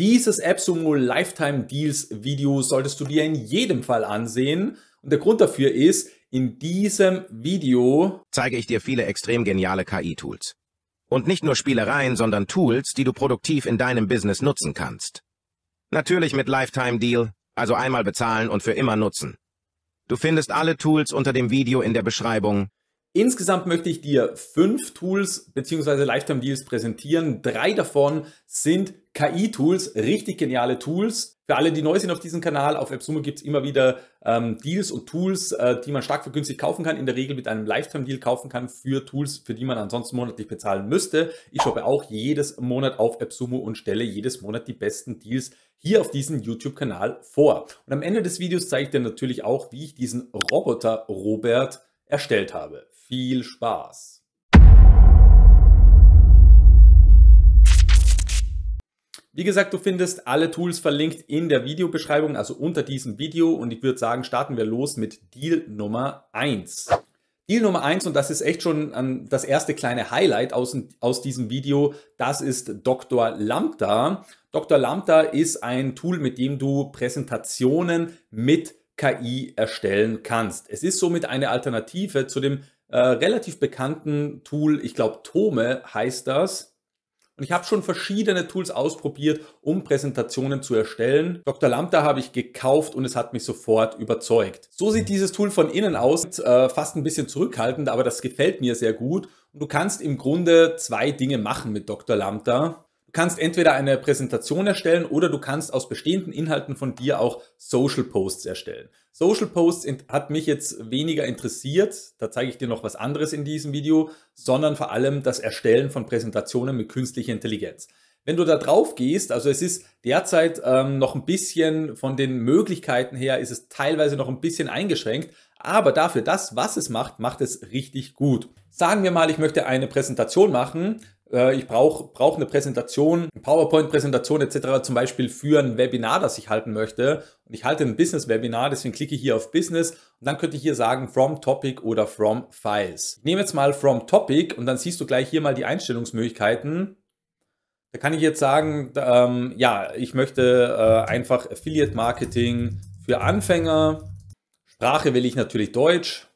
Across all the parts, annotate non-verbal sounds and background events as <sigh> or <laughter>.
Dieses AppSumo Lifetime Deals Video solltest du dir in jedem Fall ansehen. Und der Grund dafür ist, in diesem Video zeige ich dir viele extrem geniale KI-Tools. Und nicht nur Spielereien, sondern Tools, die du produktiv in deinem Business nutzen kannst. Natürlich mit Lifetime Deal, also einmal bezahlen und für immer nutzen. Du findest alle Tools unter dem Video in der Beschreibung Insgesamt möchte ich dir fünf Tools bzw. Lifetime Deals präsentieren. Drei davon sind KI-Tools, richtig geniale Tools. Für alle, die neu sind auf diesem Kanal, auf AppSumo gibt es immer wieder ähm, Deals und Tools, äh, die man stark vergünstigt kaufen kann, in der Regel mit einem Lifetime-Deal kaufen kann für Tools, für die man ansonsten monatlich bezahlen müsste. Ich shoppe auch jedes Monat auf AppSumo und stelle jedes Monat die besten Deals hier auf diesem YouTube-Kanal vor. Und am Ende des Videos zeige ich dir natürlich auch, wie ich diesen Roboter Robert erstellt habe. Viel Spaß! Wie gesagt, du findest alle Tools verlinkt in der Videobeschreibung, also unter diesem Video. Und ich würde sagen, starten wir los mit Deal Nummer 1. Deal Nummer 1, und das ist echt schon ähm, das erste kleine Highlight aus, aus diesem Video, das ist Dr. Lambda. Dr. Lambda ist ein Tool, mit dem du Präsentationen mit KI erstellen kannst. Es ist somit eine Alternative zu dem äh, relativ bekannten Tool, ich glaube Tome heißt das. Und ich habe schon verschiedene Tools ausprobiert, um Präsentationen zu erstellen. Dr. Lambda habe ich gekauft und es hat mich sofort überzeugt. So sieht dieses Tool von innen aus, äh, fast ein bisschen zurückhaltend, aber das gefällt mir sehr gut. Und du kannst im Grunde zwei Dinge machen mit Dr. Lambda kannst entweder eine Präsentation erstellen oder du kannst aus bestehenden Inhalten von dir auch Social Posts erstellen. Social Posts hat mich jetzt weniger interessiert, da zeige ich dir noch was anderes in diesem Video, sondern vor allem das Erstellen von Präsentationen mit künstlicher Intelligenz. Wenn du da drauf gehst, also es ist derzeit ähm, noch ein bisschen von den Möglichkeiten her, ist es teilweise noch ein bisschen eingeschränkt, aber dafür das, was es macht, macht es richtig gut. Sagen wir mal, ich möchte eine Präsentation machen, äh, ich brauche brauch eine Präsentation, eine PowerPoint-Präsentation etc. zum Beispiel für ein Webinar, das ich halten möchte. Und ich halte ein Business-Webinar, deswegen klicke ich hier auf Business und dann könnte ich hier sagen From Topic oder From Files. Ich nehme jetzt mal From Topic und dann siehst du gleich hier mal die Einstellungsmöglichkeiten. Da kann ich jetzt sagen, ähm, ja, ich möchte äh, einfach Affiliate Marketing für Anfänger. Sprache will ich natürlich Deutsch.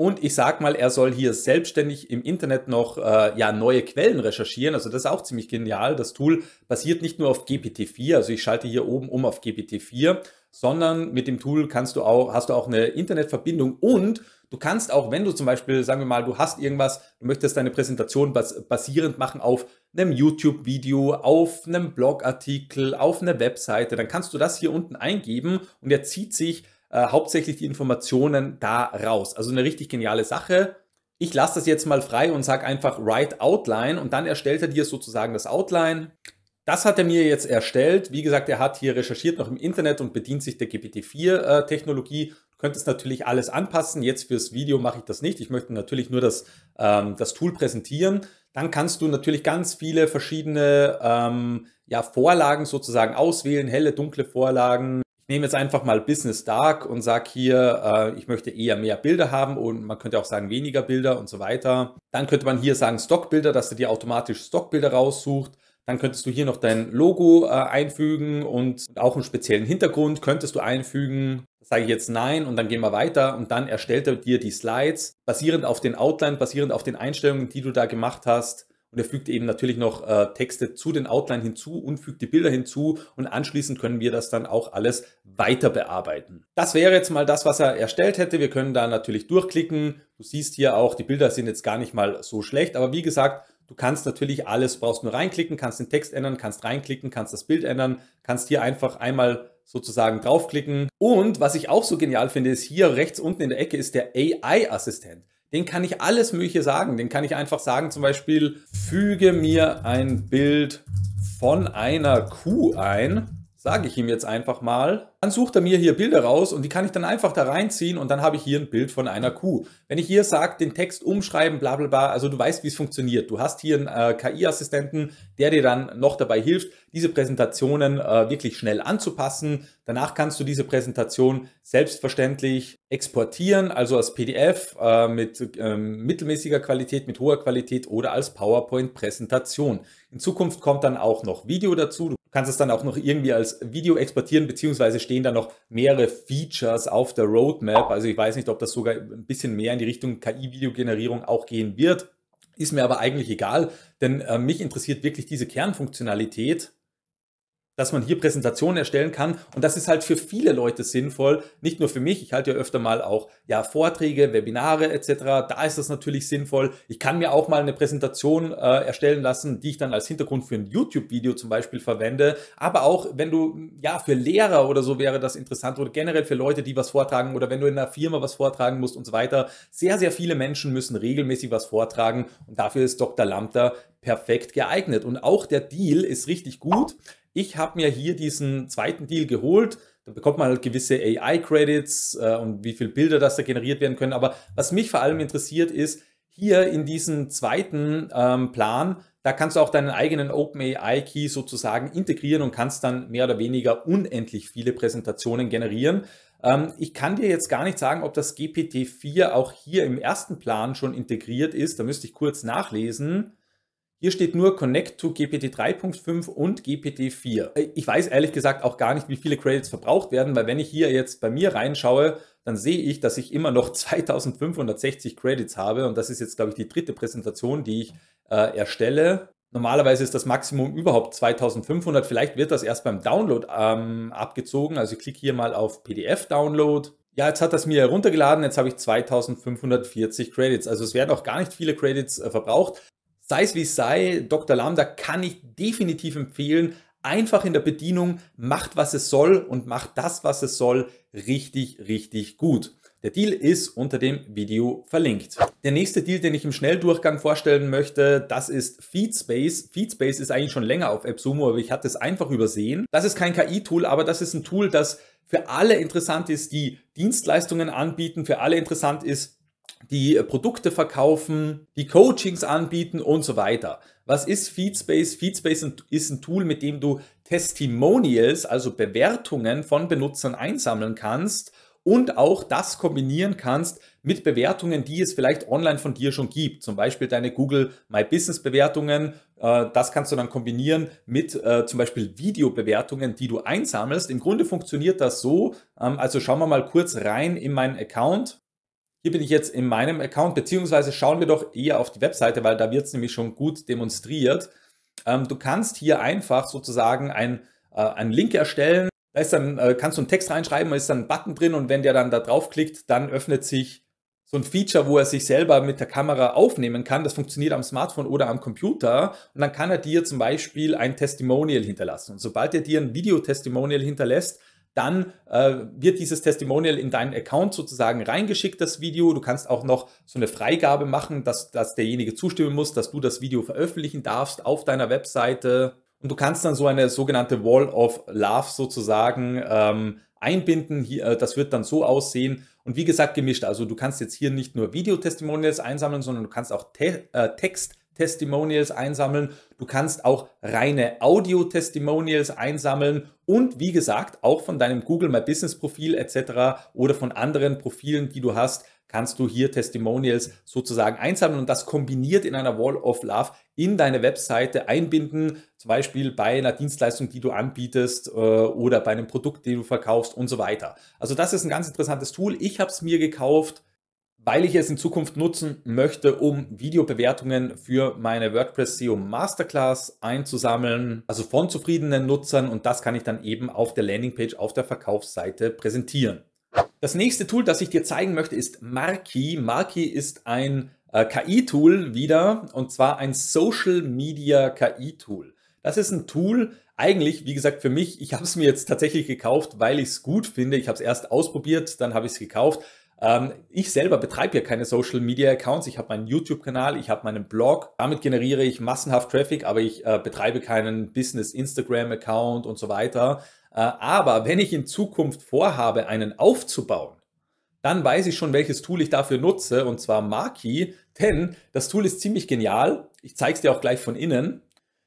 Und ich sag mal, er soll hier selbstständig im Internet noch äh, ja, neue Quellen recherchieren. Also das ist auch ziemlich genial. Das Tool basiert nicht nur auf GPT-4, also ich schalte hier oben um auf GPT-4, sondern mit dem Tool kannst du auch, hast du auch eine Internetverbindung und du kannst auch, wenn du zum Beispiel, sagen wir mal, du hast irgendwas, du möchtest deine Präsentation bas basierend machen auf einem YouTube-Video, auf einem Blogartikel, auf einer Webseite, dann kannst du das hier unten eingeben und er zieht sich äh, hauptsächlich die Informationen da raus. Also eine richtig geniale Sache. Ich lasse das jetzt mal frei und sage einfach Write Outline und dann erstellt er dir sozusagen das Outline. Das hat er mir jetzt erstellt. Wie gesagt, er hat hier recherchiert noch im Internet und bedient sich der GPT-4-Technologie. Äh, du könntest natürlich alles anpassen. Jetzt fürs Video mache ich das nicht. Ich möchte natürlich nur das, ähm, das Tool präsentieren. Dann kannst du natürlich ganz viele verschiedene ähm, ja, Vorlagen sozusagen auswählen, helle, dunkle Vorlagen, nehme jetzt einfach mal Business Dark und sage hier, äh, ich möchte eher mehr Bilder haben und man könnte auch sagen weniger Bilder und so weiter. Dann könnte man hier sagen Stockbilder, dass er dir automatisch Stockbilder raussucht. Dann könntest du hier noch dein Logo äh, einfügen und auch einen speziellen Hintergrund könntest du einfügen. Das sage ich jetzt nein und dann gehen wir weiter und dann erstellt er dir die Slides basierend auf den Outline, basierend auf den Einstellungen, die du da gemacht hast und er fügt eben natürlich noch äh, Texte zu den Outline hinzu und fügt die Bilder hinzu und anschließend können wir das dann auch alles weiter bearbeiten. Das wäre jetzt mal das, was er erstellt hätte. Wir können da natürlich durchklicken. Du siehst hier auch, die Bilder sind jetzt gar nicht mal so schlecht, aber wie gesagt, Du kannst natürlich alles, brauchst nur reinklicken, kannst den Text ändern, kannst reinklicken, kannst das Bild ändern, kannst hier einfach einmal sozusagen draufklicken. Und was ich auch so genial finde, ist hier rechts unten in der Ecke ist der AI-Assistent. Den kann ich alles Mögliche sagen. Den kann ich einfach sagen, zum Beispiel, füge mir ein Bild von einer Kuh ein. Sage ich ihm jetzt einfach mal. Dann sucht er mir hier Bilder raus und die kann ich dann einfach da reinziehen und dann habe ich hier ein Bild von einer Kuh. Wenn ich hier sage, den Text umschreiben, bla bla bla, also du weißt, wie es funktioniert. Du hast hier einen äh, KI-Assistenten, der dir dann noch dabei hilft, diese Präsentationen äh, wirklich schnell anzupassen. Danach kannst du diese Präsentation selbstverständlich exportieren, also als PDF äh, mit ähm, mittelmäßiger Qualität, mit hoher Qualität oder als PowerPoint-Präsentation. In Zukunft kommt dann auch noch Video dazu. Du kannst es dann auch noch irgendwie als Video exportieren bzw stehen da noch mehrere Features auf der Roadmap. Also ich weiß nicht, ob das sogar ein bisschen mehr in die Richtung KI-Videogenerierung auch gehen wird. Ist mir aber eigentlich egal, denn äh, mich interessiert wirklich diese Kernfunktionalität dass man hier Präsentationen erstellen kann. Und das ist halt für viele Leute sinnvoll, nicht nur für mich. Ich halte ja öfter mal auch ja, Vorträge, Webinare etc. Da ist das natürlich sinnvoll. Ich kann mir auch mal eine Präsentation äh, erstellen lassen, die ich dann als Hintergrund für ein YouTube-Video zum Beispiel verwende. Aber auch wenn du, ja, für Lehrer oder so wäre das interessant oder generell für Leute, die was vortragen oder wenn du in einer Firma was vortragen musst und so weiter. Sehr, sehr viele Menschen müssen regelmäßig was vortragen und dafür ist Dr. Lambda perfekt geeignet. Und auch der Deal ist richtig gut ich habe mir hier diesen zweiten Deal geholt. Da bekommt man halt gewisse AI-Credits äh, und wie viele Bilder das da generiert werden können. Aber was mich vor allem interessiert ist, hier in diesem zweiten ähm, Plan, da kannst du auch deinen eigenen OpenAI-Key sozusagen integrieren und kannst dann mehr oder weniger unendlich viele Präsentationen generieren. Ähm, ich kann dir jetzt gar nicht sagen, ob das GPT-4 auch hier im ersten Plan schon integriert ist. Da müsste ich kurz nachlesen. Hier steht nur Connect to GPT 3.5 und GPT 4. Ich weiß ehrlich gesagt auch gar nicht, wie viele Credits verbraucht werden, weil wenn ich hier jetzt bei mir reinschaue, dann sehe ich, dass ich immer noch 2560 <laughs> Credits habe und das ist jetzt, glaube ich, die dritte Präsentation, die ich äh, erstelle. Normalerweise ist das Maximum überhaupt 2500. Vielleicht wird das erst beim Download ähm, abgezogen. Also ich klicke hier mal auf PDF Download. Ja, jetzt hat das mir heruntergeladen. Jetzt habe ich 2540 Credits. Also es werden auch gar nicht viele Credits äh, verbraucht. Sei es wie es sei, Dr. Lambda kann ich definitiv empfehlen. Einfach in der Bedienung, macht was es soll und macht das, was es soll, richtig, richtig gut. Der Deal ist unter dem Video verlinkt. Der nächste Deal, den ich im Schnelldurchgang vorstellen möchte, das ist Feedspace. Feedspace ist eigentlich schon länger auf AppSumo, aber ich hatte es einfach übersehen. Das ist kein KI-Tool, aber das ist ein Tool, das für alle interessant ist, die Dienstleistungen anbieten, für alle interessant ist, die äh, Produkte verkaufen, die Coachings anbieten und so weiter. Was ist Feedspace? Feedspace ist ein Tool, mit dem du Testimonials, also Bewertungen von Benutzern einsammeln kannst und auch das kombinieren kannst mit Bewertungen, die es vielleicht online von dir schon gibt. Zum Beispiel deine Google My Business Bewertungen. Äh, das kannst du dann kombinieren mit äh, zum Beispiel Videobewertungen, die du einsammelst. Im Grunde funktioniert das so. Ähm, also schauen wir mal kurz rein in meinen Account. Hier bin ich jetzt in meinem Account, beziehungsweise schauen wir doch eher auf die Webseite, weil da wird es nämlich schon gut demonstriert. Ähm, du kannst hier einfach sozusagen ein, äh, einen Link erstellen. Da ist dann, äh, kannst du einen Text reinschreiben, da ist dann ein Button drin und wenn der dann da draufklickt, dann öffnet sich so ein Feature, wo er sich selber mit der Kamera aufnehmen kann. Das funktioniert am Smartphone oder am Computer. Und dann kann er dir zum Beispiel ein Testimonial hinterlassen. Und sobald er dir ein Video-Testimonial hinterlässt, dann äh, wird dieses Testimonial in deinen Account sozusagen reingeschickt, das Video. Du kannst auch noch so eine Freigabe machen, dass, dass derjenige zustimmen muss, dass du das Video veröffentlichen darfst auf deiner Webseite. Und du kannst dann so eine sogenannte Wall of Love sozusagen ähm, einbinden. Hier, äh, das wird dann so aussehen. Und wie gesagt, gemischt. Also du kannst jetzt hier nicht nur Video-Testimonials einsammeln, sondern du kannst auch Te äh, Text Testimonials einsammeln. Du kannst auch reine Audio-Testimonials einsammeln und wie gesagt, auch von deinem Google My Business Profil etc. oder von anderen Profilen, die du hast, kannst du hier Testimonials sozusagen einsammeln und das kombiniert in einer Wall of Love in deine Webseite einbinden, zum Beispiel bei einer Dienstleistung, die du anbietest äh, oder bei einem Produkt, den du verkaufst und so weiter. Also das ist ein ganz interessantes Tool. Ich habe es mir gekauft weil ich es in Zukunft nutzen möchte, um Videobewertungen für meine WordPress SEO Masterclass einzusammeln, also von zufriedenen Nutzern und das kann ich dann eben auf der Landingpage auf der Verkaufsseite präsentieren. Das nächste Tool, das ich dir zeigen möchte, ist Marki. Marki ist ein äh, KI-Tool wieder und zwar ein Social Media KI-Tool. Das ist ein Tool, eigentlich, wie gesagt, für mich, ich habe es mir jetzt tatsächlich gekauft, weil ich es gut finde. Ich habe es erst ausprobiert, dann habe ich es gekauft. Ähm, ich selber betreibe ja keine Social Media Accounts. Ich habe meinen YouTube-Kanal, ich habe meinen Blog. Damit generiere ich massenhaft Traffic, aber ich äh, betreibe keinen Business Instagram Account und so weiter. Äh, aber wenn ich in Zukunft vorhabe, einen aufzubauen, dann weiß ich schon, welches Tool ich dafür nutze, und zwar Marki, denn das Tool ist ziemlich genial. Ich zeige es dir auch gleich von innen.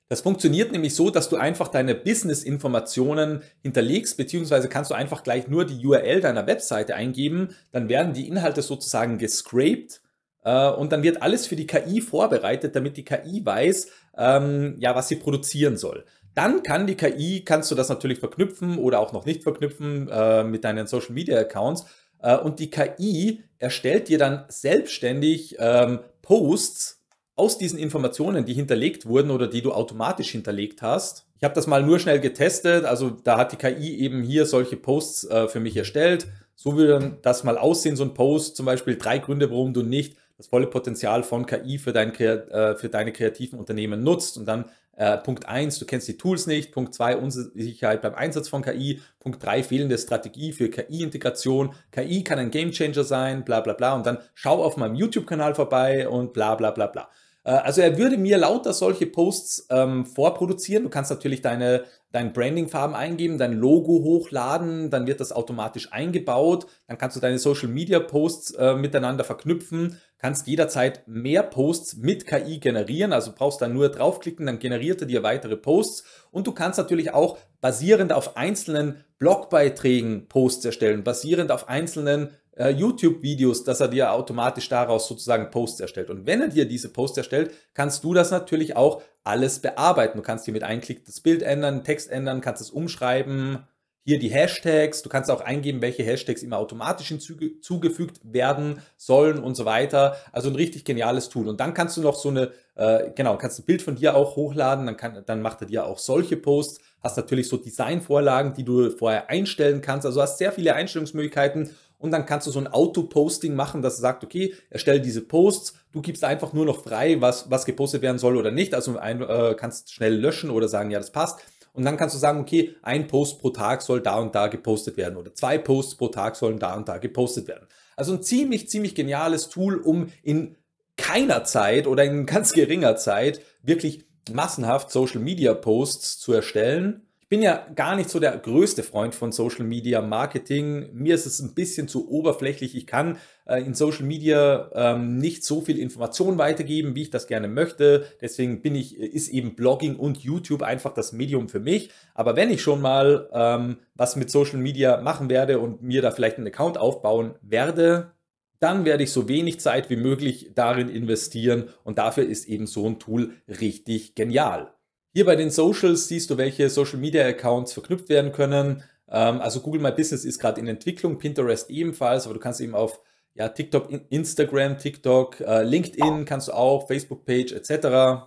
Das funktioniert nämlich so, dass du einfach deine Business-Informationen hinterlegst, beziehungsweise kannst du einfach gleich nur die URL deiner Webseite eingeben, dann werden die Inhalte sozusagen gescraped äh, und dann wird alles für die KI vorbereitet, damit die KI weiß, ähm, ja, was sie produzieren soll. Dann kann die KI, kannst du das natürlich verknüpfen oder auch noch nicht verknüpfen äh, mit deinen Social Media Accounts. Äh, und die KI erstellt dir dann selbstständig ähm, Posts aus diesen Informationen, die hinterlegt wurden oder die du automatisch hinterlegt hast. Ich habe das mal nur schnell getestet, also da hat die KI eben hier solche Posts äh, für mich erstellt. So würde das mal aussehen, so ein Post, zum Beispiel drei Gründe, warum du nicht das volle Potenzial von KI für, dein, äh, für deine kreativen Unternehmen nutzt. Und dann äh, Punkt 1, du kennst die Tools nicht. Punkt 2, Unsicherheit beim Einsatz von KI. Punkt 3, fehlende Strategie für KI-Integration. KI kann ein Gamechanger sein, bla bla bla. Und dann schau auf meinem YouTube-Kanal vorbei und bla bla bla bla. Äh, also er würde mir lauter solche Posts ähm, vorproduzieren. Du kannst natürlich deine dein Branding-Farben eingeben, dein Logo hochladen, dann wird das automatisch eingebaut, dann kannst du deine Social-Media-Posts äh, miteinander verknüpfen, kannst jederzeit mehr Posts mit KI generieren, also brauchst dann nur draufklicken, dann generiert er dir weitere Posts und du kannst natürlich auch basierend auf einzelnen Blogbeiträgen Posts erstellen, basierend auf einzelnen äh, YouTube-Videos, dass er dir automatisch daraus sozusagen Posts erstellt. Und wenn er dir diese Posts erstellt, kannst du das natürlich auch alles bearbeiten. Du kannst hier mit einem Klick das Bild ändern, Text ändern, kannst es umschreiben, hier die Hashtags, du kannst auch eingeben, welche Hashtags immer automatisch hinzugefügt werden sollen und so weiter. Also ein richtig geniales Tool. Und dann kannst du noch so eine, äh, genau, kannst ein Bild von dir auch hochladen, dann, kann, dann macht er dir auch solche Posts, hast natürlich so Designvorlagen, die du vorher einstellen kannst. Also hast sehr viele Einstellungsmöglichkeiten und dann kannst du so ein Auto-Posting machen, das sagt, okay, erstell diese Posts, du gibst einfach nur noch frei, was, was gepostet werden soll oder nicht. Also ein, äh, kannst schnell löschen oder sagen, ja, das passt. Und dann kannst du sagen, okay, ein Post pro Tag soll da und da gepostet werden oder zwei Posts pro Tag sollen da und da gepostet werden. Also ein ziemlich, ziemlich geniales Tool, um in keiner Zeit oder in ganz geringer Zeit wirklich massenhaft Social Media Posts zu erstellen bin ja gar nicht so der größte Freund von Social Media Marketing. Mir ist es ein bisschen zu oberflächlich. Ich kann äh, in Social Media ähm, nicht so viel Information weitergeben, wie ich das gerne möchte. Deswegen bin ich, äh, ist eben Blogging und YouTube einfach das Medium für mich. Aber wenn ich schon mal ähm, was mit Social Media machen werde und mir da vielleicht einen Account aufbauen werde, dann werde ich so wenig Zeit wie möglich darin investieren und dafür ist eben so ein Tool richtig genial. Hier bei den Socials siehst du, welche Social Media Accounts verknüpft werden können. Ähm, also Google My Business ist gerade in Entwicklung, Pinterest ebenfalls, aber du kannst eben auf ja, TikTok, Instagram, TikTok, äh, LinkedIn kannst du auch, Facebook-Page etc.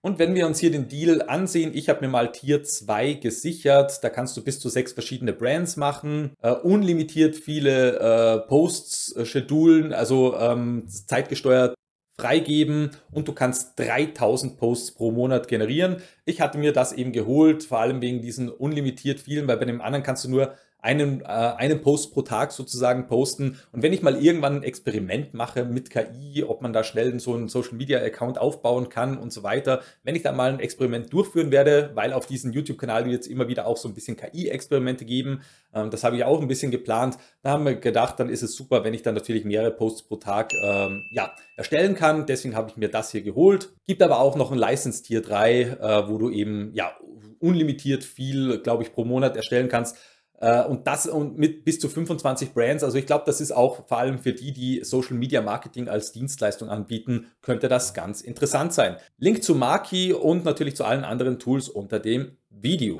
Und wenn wir uns hier den Deal ansehen, ich habe mir mal Tier 2 gesichert. Da kannst du bis zu sechs verschiedene Brands machen, äh, unlimitiert viele äh, Posts äh, schedulen, also ähm, zeitgesteuert freigeben und du kannst 3000 Posts pro Monat generieren. Ich hatte mir das eben geholt, vor allem wegen diesen unlimitiert vielen, weil bei dem anderen kannst du nur einen, äh, einen Post pro Tag sozusagen posten. Und wenn ich mal irgendwann ein Experiment mache mit KI, ob man da schnell so einen Social Media Account aufbauen kann und so weiter, wenn ich da mal ein Experiment durchführen werde, weil auf diesem YouTube-Kanal wird es immer wieder auch so ein bisschen KI-Experimente geben. Ähm, das habe ich auch ein bisschen geplant. Da haben wir gedacht, dann ist es super, wenn ich dann natürlich mehrere Posts pro Tag ähm, ja, erstellen kann. Deswegen habe ich mir das hier geholt. Gibt aber auch noch ein License Tier 3, äh, wo du eben ja unlimitiert viel, glaube ich, pro Monat erstellen kannst. Äh, und das und mit bis zu 25 Brands. Also ich glaube, das ist auch vor allem für die, die Social Media Marketing als Dienstleistung anbieten, könnte das ganz interessant sein. Link zu Maki und natürlich zu allen anderen Tools unter dem Video.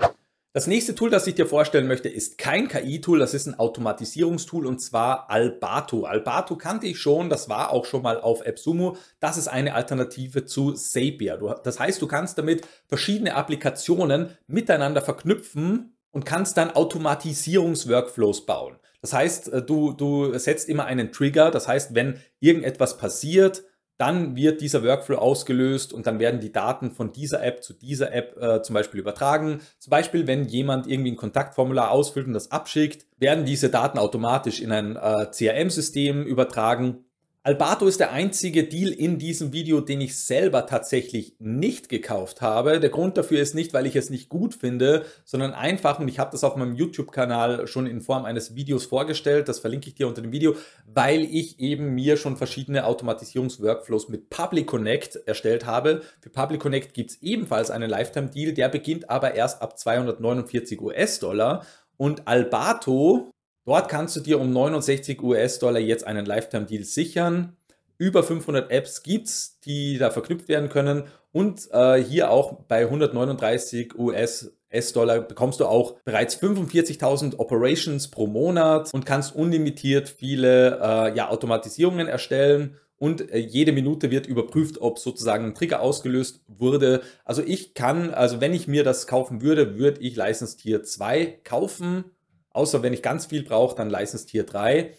Das nächste Tool, das ich dir vorstellen möchte, ist kein KI-Tool, das ist ein Automatisierungstool und zwar Albato. Albato kannte ich schon, das war auch schon mal auf AppSumo. Das ist eine Alternative zu Zapier. das heißt, du kannst damit verschiedene Applikationen miteinander verknüpfen und kannst dann Automatisierungsworkflows bauen. Das heißt, äh, du, du setzt immer einen Trigger. Das heißt, wenn irgendetwas passiert, dann wird dieser Workflow ausgelöst und dann werden die Daten von dieser App zu dieser App äh, zum Beispiel übertragen. Zum Beispiel, wenn jemand irgendwie ein Kontaktformular ausfüllt und das abschickt, werden diese Daten automatisch in ein äh, CRM-System übertragen Albato ist der einzige Deal in diesem Video, den ich selber tatsächlich nicht gekauft habe. Der Grund dafür ist nicht, weil ich es nicht gut finde, sondern einfach, und ich habe das auf meinem YouTube-Kanal schon in Form eines Videos vorgestellt, das verlinke ich dir unter dem Video, weil ich eben mir schon verschiedene Automatisierungsworkflows mit Public Connect erstellt habe. Für Public Connect gibt es ebenfalls einen Lifetime-Deal, der beginnt aber erst ab 249 US-Dollar. Und Albato Dort kannst du dir um 69 US-Dollar jetzt einen Lifetime-Deal sichern. Über 500 Apps gibt es, die da verknüpft werden können. Und äh, hier auch bei 139 US-Dollar bekommst du auch bereits 45.000 Operations pro Monat und kannst unlimitiert viele äh, ja, Automatisierungen erstellen. Und äh, jede Minute wird überprüft, ob sozusagen ein Trigger ausgelöst wurde. Also ich kann, also wenn ich mir das kaufen würde, würde ich License Tier 2 kaufen Außer wenn ich ganz viel brauche, dann License Tier 3.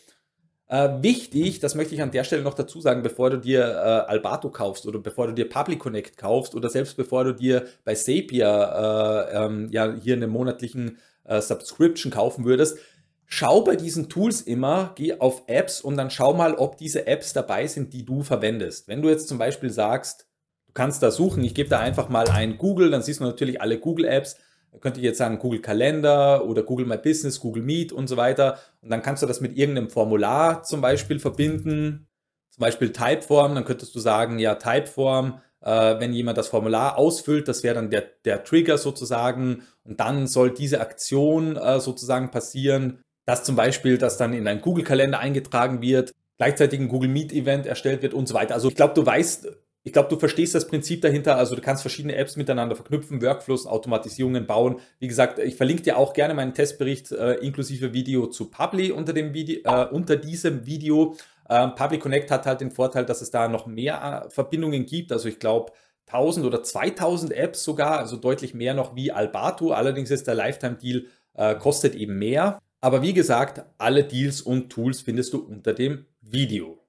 Äh, wichtig, das möchte ich an der Stelle noch dazu sagen, bevor du dir äh, Albato kaufst oder bevor du dir Public Connect kaufst oder selbst bevor du dir bei Sapia äh, ähm, ja hier eine monatlichen äh, Subscription kaufen würdest, schau bei diesen Tools immer, geh auf Apps und dann schau mal, ob diese Apps dabei sind, die du verwendest. Wenn du jetzt zum Beispiel sagst, du kannst da suchen, ich gebe da einfach mal ein Google, dann siehst du natürlich alle Google Apps, könnt ihr jetzt sagen Google Kalender oder Google My Business, Google Meet und so weiter. Und dann kannst du das mit irgendeinem Formular zum Beispiel verbinden, zum Beispiel Typeform. Dann könntest du sagen, ja, Typeform, äh, wenn jemand das Formular ausfüllt, das wäre dann der, der Trigger sozusagen. Und dann soll diese Aktion äh, sozusagen passieren, dass zum Beispiel das dann in deinen Google Kalender eingetragen wird. Gleichzeitig ein Google Meet Event erstellt wird und so weiter. Also ich glaube, du weißt, ich glaube, du verstehst das Prinzip dahinter. Also du kannst verschiedene Apps miteinander verknüpfen, Workflows, Automatisierungen bauen. Wie gesagt, ich verlinke dir auch gerne meinen Testbericht äh, inklusive Video zu Publi unter, dem Video, äh, unter diesem Video. Ähm, Public Connect hat halt den Vorteil, dass es da noch mehr äh, Verbindungen gibt. Also ich glaube, 1000 oder 2000 Apps sogar, also deutlich mehr noch wie Albato. Allerdings ist der Lifetime-Deal äh, kostet eben mehr. Aber wie gesagt, alle Deals und Tools findest du unter dem Video.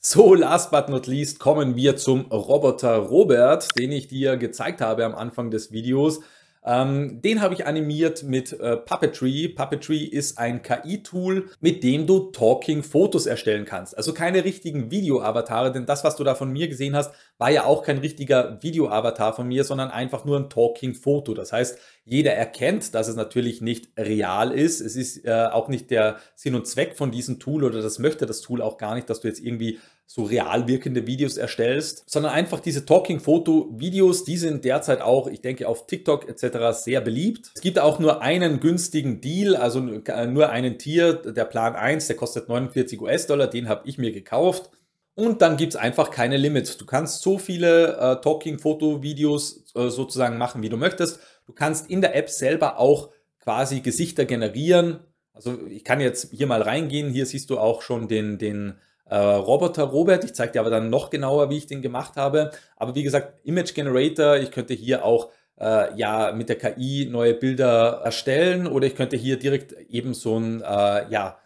So, last but not least kommen wir zum Roboter Robert, den ich dir gezeigt habe am Anfang des Videos. Ähm, den habe ich animiert mit äh, Puppetry. Puppetry ist ein KI-Tool, mit dem du Talking-Fotos erstellen kannst. Also keine richtigen Video-Avatare, denn das, was du da von mir gesehen hast, war ja auch kein richtiger Video-Avatar von mir, sondern einfach nur ein Talking-Foto. Das heißt, jeder erkennt, dass es natürlich nicht real ist. Es ist äh, auch nicht der Sinn und Zweck von diesem Tool oder das möchte das Tool auch gar nicht, dass du jetzt irgendwie so real wirkende Videos erstellst, sondern einfach diese Talking-Foto-Videos, die sind derzeit auch, ich denke, auf TikTok etc. sehr beliebt. Es gibt auch nur einen günstigen Deal, also äh, nur einen Tier, der Plan 1, der kostet 49 US-Dollar, den habe ich mir gekauft. Und dann gibt es einfach keine Limits. Du kannst so viele äh, Talking-Foto-Videos äh, sozusagen machen, wie du möchtest. Du kannst in der App selber auch quasi Gesichter generieren. Also ich kann jetzt hier mal reingehen. Hier siehst du auch schon den, den äh, Roboter Robert. Ich zeige dir aber dann noch genauer, wie ich den gemacht habe. Aber wie gesagt, Image Generator, ich könnte hier auch äh, ja mit der KI neue Bilder erstellen oder ich könnte hier direkt eben so ein äh, ja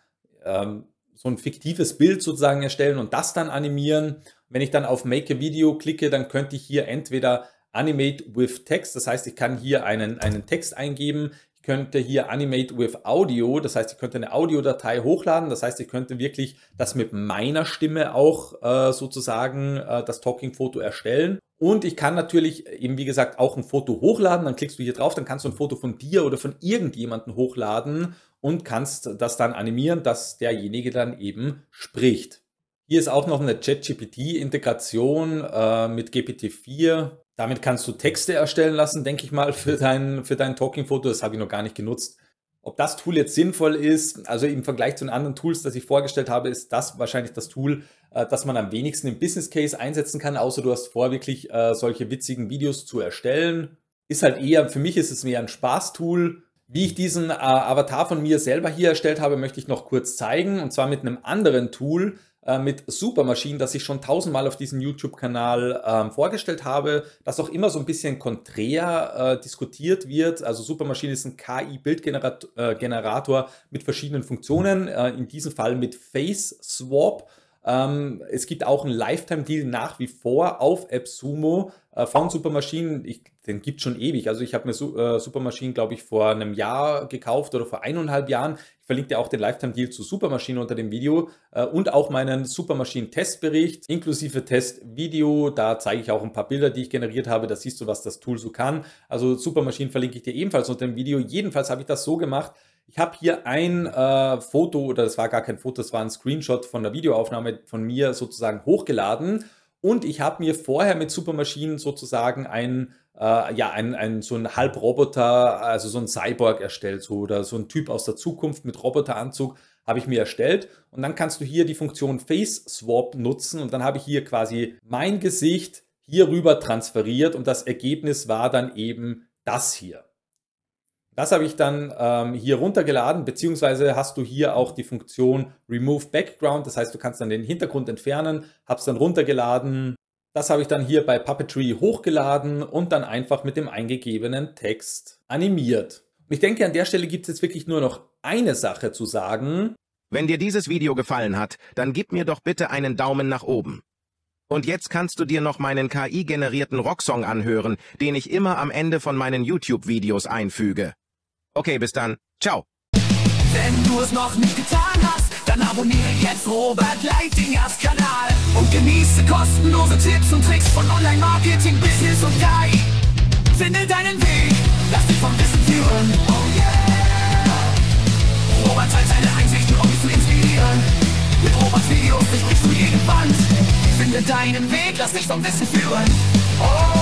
ähm, so ein fiktives Bild sozusagen erstellen und das dann animieren. Wenn ich dann auf Make a Video klicke, dann könnte ich hier entweder Animate with Text, das heißt, ich kann hier einen, einen Text eingeben, könnte hier Animate with Audio, das heißt, ich könnte eine Audiodatei hochladen, das heißt, ich könnte wirklich das mit meiner Stimme auch äh, sozusagen äh, das Talking-Foto erstellen. Und ich kann natürlich eben, wie gesagt, auch ein Foto hochladen, dann klickst du hier drauf, dann kannst du ein Foto von dir oder von irgendjemandem hochladen und kannst das dann animieren, dass derjenige dann eben spricht. Hier ist auch noch eine ChatGPT-Integration äh, mit GPT-4. Damit kannst du Texte erstellen lassen, denke ich mal, für dein, für dein Talking-Foto. Das habe ich noch gar nicht genutzt. Ob das Tool jetzt sinnvoll ist, also im Vergleich zu den anderen Tools, das ich vorgestellt habe, ist das wahrscheinlich das Tool, äh, das man am wenigsten im Business Case einsetzen kann, außer du hast vor, wirklich äh, solche witzigen Videos zu erstellen. Ist halt eher, für mich ist es mehr ein Spaßtool. Wie ich diesen äh, Avatar von mir selber hier erstellt habe, möchte ich noch kurz zeigen, und zwar mit einem anderen Tool, äh, mit Supermaschinen, das ich schon tausendmal auf diesem YouTube-Kanal ähm, vorgestellt habe, das auch immer so ein bisschen konträr äh, diskutiert wird. Also Supermaschine ist ein KI-Bildgenerator äh, mit verschiedenen Funktionen, äh, in diesem Fall mit Face Swap ähm, es gibt auch einen Lifetime-Deal nach wie vor auf AppSumo äh, von Supermaschinen. Ich, den gibt es schon ewig. Also ich habe mir Su äh, Supermaschinen, glaube ich, vor einem Jahr gekauft oder vor eineinhalb Jahren. Ich verlinke dir auch den Lifetime-Deal zu Supermaschinen unter dem Video äh, und auch meinen Supermaschinen-Testbericht inklusive Testvideo. Da zeige ich auch ein paar Bilder, die ich generiert habe. Da siehst du, was das Tool so kann. Also Supermaschinen verlinke ich dir ebenfalls unter dem Video. Jedenfalls habe ich das so gemacht, ich habe hier ein äh, Foto, oder das war gar kein Foto, das war ein Screenshot von der Videoaufnahme von mir sozusagen hochgeladen. Und ich habe mir vorher mit Supermaschinen sozusagen ein, äh, ja, ein, ein, so ein Halbroboter, also so ein Cyborg erstellt, so, oder so ein Typ aus der Zukunft mit Roboteranzug habe ich mir erstellt. Und dann kannst du hier die Funktion Face Swap nutzen und dann habe ich hier quasi mein Gesicht hier rüber transferiert und das Ergebnis war dann eben das hier. Das habe ich dann ähm, hier runtergeladen, beziehungsweise hast du hier auch die Funktion Remove Background, das heißt, du kannst dann den Hintergrund entfernen, habe es dann runtergeladen. Das habe ich dann hier bei Puppetry hochgeladen und dann einfach mit dem eingegebenen Text animiert. ich denke, an der Stelle gibt es jetzt wirklich nur noch eine Sache zu sagen. Wenn dir dieses Video gefallen hat, dann gib mir doch bitte einen Daumen nach oben. Und jetzt kannst du dir noch meinen KI-generierten Rocksong anhören, den ich immer am Ende von meinen YouTube-Videos einfüge. Okay, bis dann. Ciao. Wenn du es noch nicht getan hast, dann abonniere jetzt Robert Leitingers Kanal und genieße kostenlose Tipps und Tricks von Online-Marketing, Business und KI. Finde deinen Weg, lass dich vom Wissen führen. Oh yeah! Robert teilt seine Einsichten, um dich zu inspirieren. Mit Roberts Videos durchbrichst du jede Band. Finde deinen Weg, lass dich vom Wissen führen. Oh